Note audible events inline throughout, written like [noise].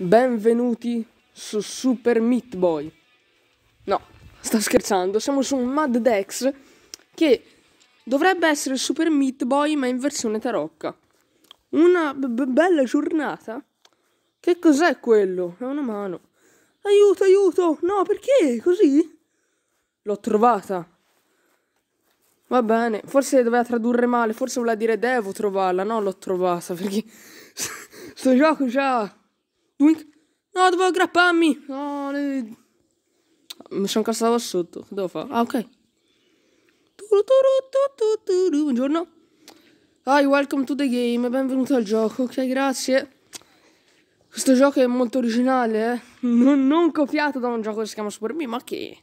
Benvenuti su Super Meat Boy. No, sto scherzando, siamo su un Mad Dex che dovrebbe essere Super Meat Boy ma in versione tarocca. Una be- bella giornata? Che cos'è quello? È una mano. Aiuto, aiuto! No, perché? Così? L'ho trovata. Va bene, forse doveva tradurre male, forse voleva dire devo trovarla, no l'ho trovata, perché [laughs] sto gioco già Doink. No, devo aggrapparmi. No, le... Mi sono cassato sotto. Che devo fare? Ah, ok. Turu, turu, turu, Buongiorno. Hi, welcome to the game. Benvenuto al gioco. Ok, grazie. Questo gioco è molto originale, eh? non, non, copiato da un gioco che si chiama Super Meat, ma che?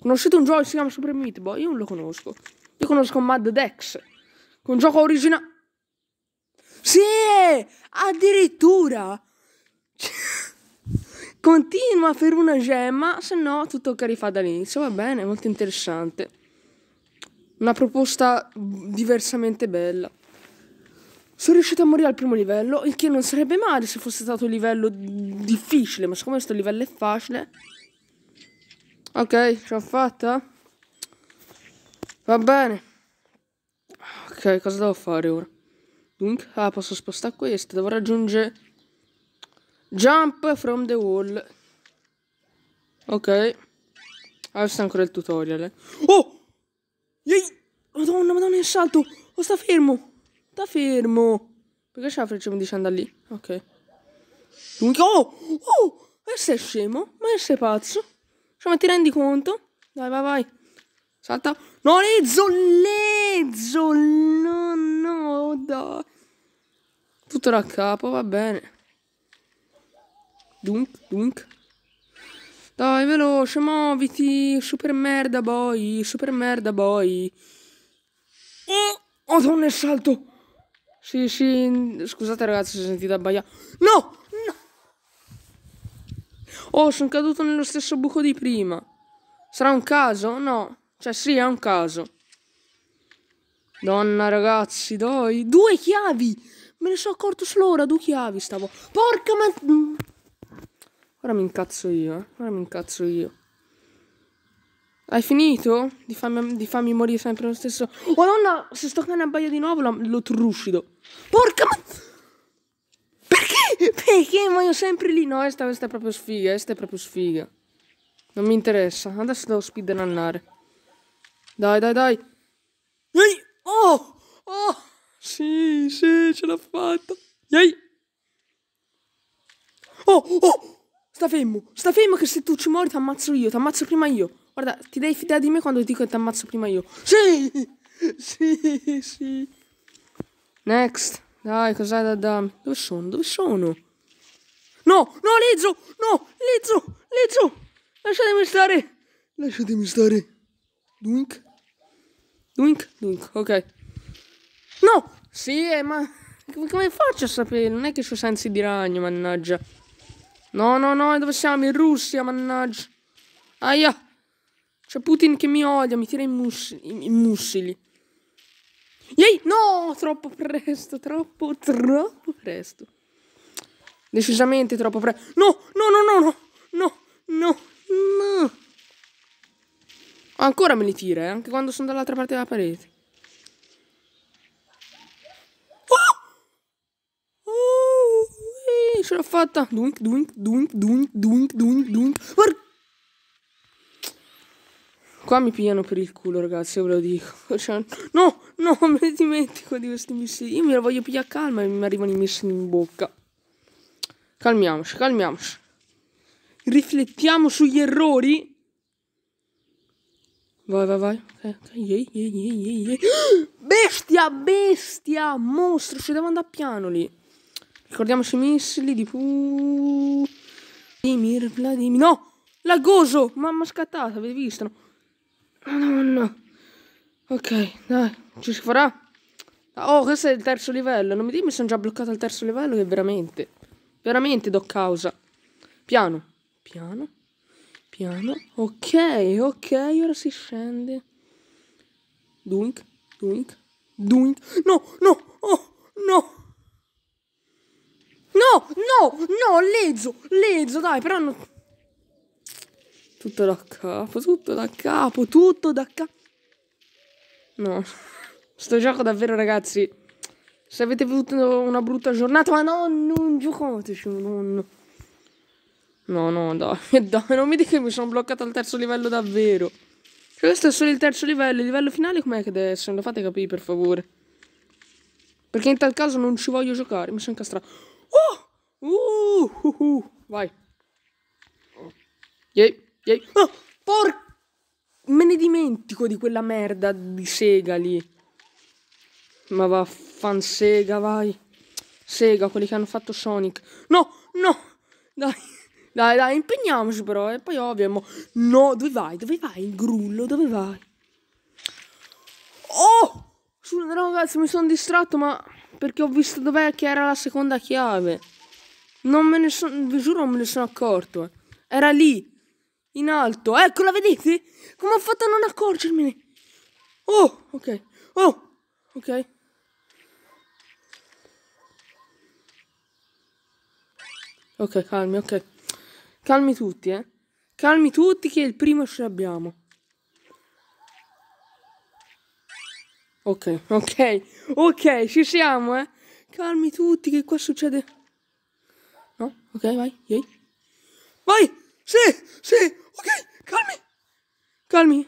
Conoscete un gioco che si chiama Super Meat Boy? Io non lo conosco. Io conosco Mad Dex, un gioco originale. Sì! Addirittura! [laughs] Continua per una gemma, se no tutto tocca rifare dall'inizio. Va bene, molto interessante. Una proposta diversamente bella. Sono riuscito a morire al primo livello, il che non sarebbe male se fosse stato un livello difficile, ma siccome questo livello è facile... Ok, ce l'ho fatta. Va bene. Ok, cosa devo fare ora? Dunque, ah, posso spostare questo, devo raggiungere... Jump from the wall. Ok. Adesso è ancora il tutorial. Eh. Oh! Yay! Madonna, madonna, il salto! Oh, sta fermo! Sta fermo! Perché c'è la freccia mi dice andare lì? Ok. Oh! Oh! E sei scemo? Ma sei pazzo? Cioè, ma ti rendi conto? Dai, vai, vai. Salta. No, lezzo, lezzo! No, no, dai. Tutto da capo, va bene. Dunk, dunk. Dai, veloce, muoviti. Super merda, boy. Super merda, boy. Oh, madonna, il salto. Sì, sì. Scusate, ragazzi, se sentite abbaiare. No, no. Oh, sono caduto nello stesso buco di prima. Sarà un caso? No. Cioè, sì, è un caso. Donna, ragazzi, dai. Due chiavi. Me ne sono accorto solo ora, due chiavi stavo. Porca ma... Ora mi incazzo io, eh. Ora mi incazzo io. Hai finito? Di farmi, di farmi morire sempre lo stesso. Oh nonna, se sto cane abbaia di nuovo lo, lo truscido. Porca ma... Perché? Perché muoio sempre lì? No, questa, questa è proprio sfiga, questa è proprio sfiga. Non mi interessa. Adesso devo speedrunnare. Dai, dai, dai. Ehi! Oh! Oh! Sì, sì, ce l'ho fatta. Ehi! Oh, oh! Sta fermo, sta fermo che se tu ci muori ti ammazzo io, ti ammazzo prima io. Guarda, ti devi fidare di me quando ti dico che ti ammazzo prima io. Sì, sì, sì. Next. Dai, cos'è da da... Dove sono? Dove sono? No, no, Lizzo! No, Lizzo! Lizzo! Lasciatemi stare! Lasciatemi stare! Dunk? Dunk? Dunk, ok. No! Sì, eh, ma... Come faccio a sapere? Non è che ho sensi di ragno, mannaggia. No, no, no, dove siamo? In Russia, mannaggia. Aia. C'è Putin che mi odia, mi tira i, mus i, i mussili. Yay! No, troppo presto, troppo, troppo presto. Decisamente troppo presto. No, no, no, no, no, no, no, no. Ancora me li tira, eh, anche quando sono dall'altra parte della parete. ce l'ho fatta. Dunk, dunk, dunk, dunk, dunk, dunk, dunk. Guarda. Qua mi pigliano per il culo, ragazzi, ve lo dico. [laughs] Cioè, no, no, me ne dimentico di questi missili. Io me la voglio pigliare calma e mi arrivano i missili in bocca. Calmiamoci, calmiamoci. Riflettiamo sugli errori. Vai, vai, vai. Okay, okay. Yeah, yeah, yeah, Bestia, bestia, mostro. Ci devo andare piano lì. Ricordiamoci i missili di pu... Vladimir, Vladimir... No! Lagoso! Mamma scattata, avete visto? Madonna. Ok, dai, ci si farà. Oh, questo è il terzo livello. Non mi dimmi se sono già bloccato al terzo livello, che veramente... Veramente do causa. Piano. Piano. Piano. Ok, ok, ora si scende. Dunk, dunk, dunk. No, no, oh, no. No, no, no, Lezzo, Lezzo, dai, però non... Tutto da capo, tutto da capo, tutto da capo. No. Sto gioco davvero, ragazzi. Se avete avuto una brutta giornata, ma no, non giocateci, non... No, no, dai, [laughs] dai, non mi dica che mi sono bloccato al terzo livello davvero. Cioè, questo è solo il terzo livello, il livello finale com'è che deve essere? Lo fate capire, per favore. Perché in tal caso non ci voglio giocare, mi sono incastrato. Oh! Uh, uh, uh. Vai. Yay, yay. Oh, porca! Me ne dimentico di quella merda di sega lì. Ma vaffan sega, vai. Sega, quelli che hanno fatto Sonic. No, no! Dai, dai, dai, impegniamoci però. E poi ovvio, mo... No, dove vai? Dove vai? Il grullo, dove vai? Oh! Su, no, ragazzi, mi sono distratto, ma... Perché ho visto dov'è che era la seconda chiave. Non me ne sono, vi giuro, non me ne sono accorto. Era lì, in alto. Eccola, vedete? Come ho fatto a non accorgermene? Oh, ok. Oh, ok. Ok, calmi, ok. Calmi tutti, eh. Calmi tutti che il primo ce l'abbiamo. Ok, ok, ok, ci siamo, eh. Calmi tutti, che qua succede? No? Ok, vai, yay. Vai! Sì, sì, ok, calmi. Calmi.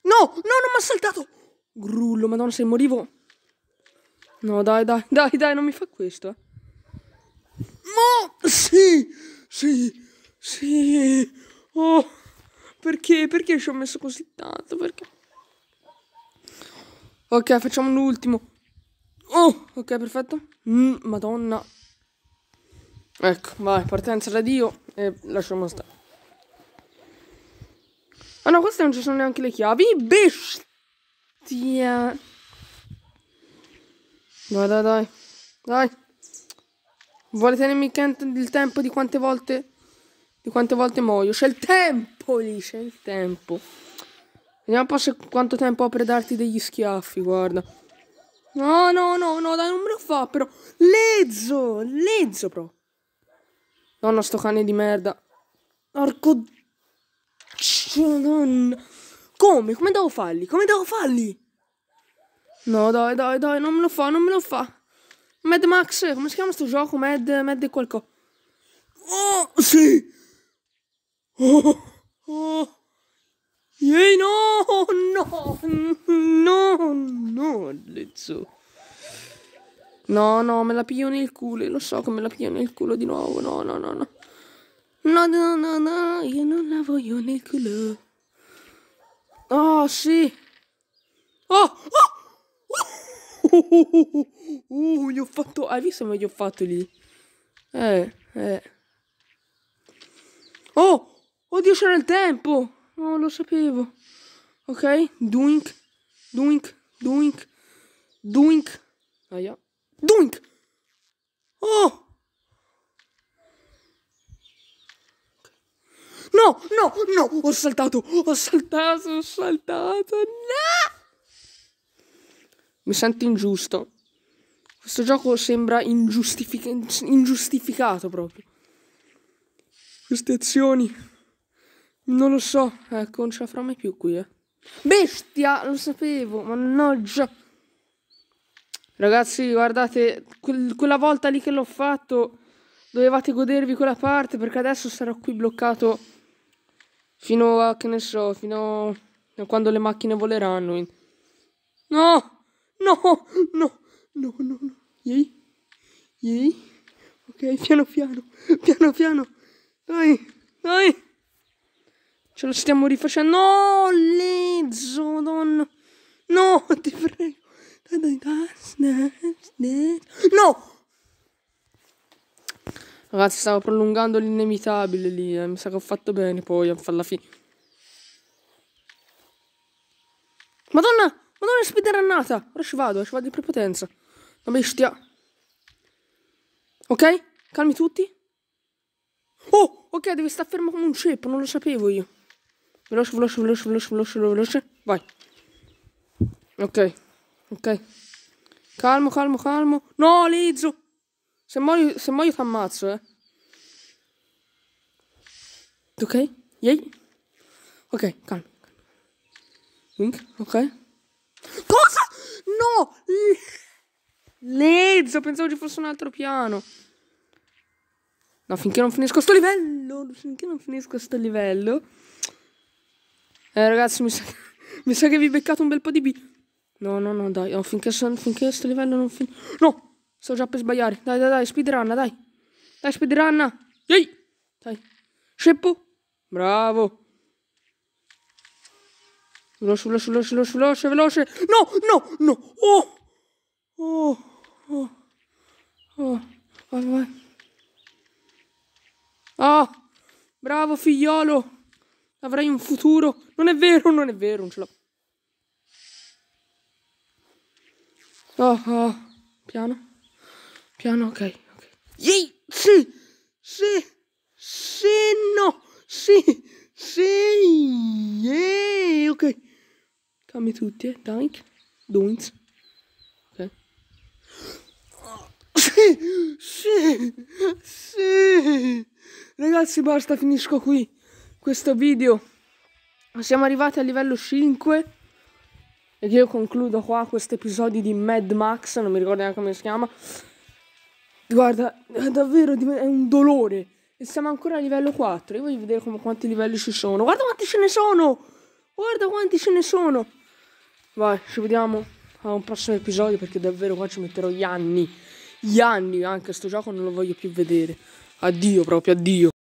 No, no, non mi ha saltato. Grullo, madonna, se morivo. No, dai, dai, dai, dai, non mi fa questo. Eh. No, sì, sì, sì. Oh, perché, perché ci ho messo così tanto? Perché? Ok, facciamo l'ultimo. Oh, ok, perfetto. Mm, madonna. Ecco, vai, partenza da Dio e lasciamo stare. Ah no, queste non ci sono neanche le chiavi. Bestia. Dai, dai, dai. Dai. Vuole tenermi il tempo di quante volte... Di quante volte muoio. C'è il tempo lì, c'è il tempo. Vediamo un po' se quanto tempo ho per darti degli schiaffi, guarda. No, no, no, no, dai, non me lo fa, però. Lezzo, lezzo, pro. Nonno, sto cane di merda. Orco... Come? Come devo farli? Come devo farli? No, dai, dai, dai, non me lo fa, non me lo fa. Mad Max, come si chiama sto gioco? Mad, Mad qualcosa. Oh, sì! Oh, oh. oh. Yay, no, no, no, no, Lezzo. No, no, me la piglio nel culo, lo so come la piglio nel culo di nuovo, no, no, no, no. No, no, no, no, io non la voglio nel culo. Oh, sì. Oh, oh, oh, oh, oh, oh, oh, oh gli ho fatto, hai visto come gli ho fatto lì? Eh, eh. Oh, oddio c'era il tempo. Oh, lo sapevo. Ok? Doink. Doink. Doink. Doink. Aia. Doink! Oh! No, no, no! Ho saltato! Ho saltato! Ho saltato! No! Mi sento ingiusto. Questo gioco sembra ingiustific- ingiustificato proprio. Queste azioni. Non lo so, ecco, non ce la farò mai più qui, eh. Bestia, lo sapevo, mannaggia. Ragazzi, guardate, quel, quella volta lì che l'ho fatto, dovevate godervi quella parte, perché adesso sarò qui bloccato fino a, che ne so, fino a quando le macchine voleranno. No! No! No! No, no, no. Yay. Yay. Ok, piano piano, piano piano. Dai, dai. Ce lo stiamo rifacendo. No, Lezzo, donna. No, ti prego. Eh, eh. No! Ragazzi, stavo prolungando l'inevitabile lì. Eh. Mi sa che ho fatto bene poi a farla fine. Madonna! Madonna, speedrunnata! Ora ci vado, ci vado di prepotenza. La bestia. Ok? Calmi tutti. Oh, ok, devi stare fermo come un ceppo, non lo sapevo io. Veloce, veloce, veloce, veloce, veloce, veloce. Vai. Ok. Ok. Calmo, calmo, calmo. No, Lizzo! Se muoio, se muoio ti ammazzo, eh. Ok. Yay. Ok, calmo. Link, ok. Cosa? No! Lezzo, pensavo ci fosse un altro piano. No, finché non finisco sto livello, finché non finisco sto livello... Eh, ragazzi, mi sa, [laughs] mi sa che vi beccate un bel po' di B. No, no, no, dai. Oh, finché, son, finché sto livello non finisce. No! Sto già per sbagliare. Dai, dai, dai, speedrunna, dai. Dai, speedrunna. Yay! Dai. Sceppo. Bravo. Veloce, veloce, veloce, veloce, veloce, veloce. No, no, no. Oh! Oh! Oh! Oh! Vai, vai. Ah! Bravo, figliolo! Avrai un futuro. Non è vero, non è vero, non ce l'ho. Oh, oh. Piano. Piano, ok. okay. Yay! Sì! Sì! Sì, no! Sì! Sì! Yeah! Ok. Cambi tutti, eh. Dunk. Dunz. Ok. Sì! Sì! Sì! Ragazzi, basta, finisco qui questo video. Siamo arrivati al livello 5 e io concludo qua questo episodio di Mad Max, non mi ricordo neanche come si chiama. Guarda, è davvero è un dolore. E siamo ancora a livello 4. Io voglio vedere come, quanti livelli ci sono. Guarda quanti ce ne sono! Guarda quanti ce ne sono! Vai, ci vediamo a un prossimo episodio perché davvero qua ci metterò gli anni. Gli anni anche sto gioco non lo voglio più vedere. Addio, proprio addio.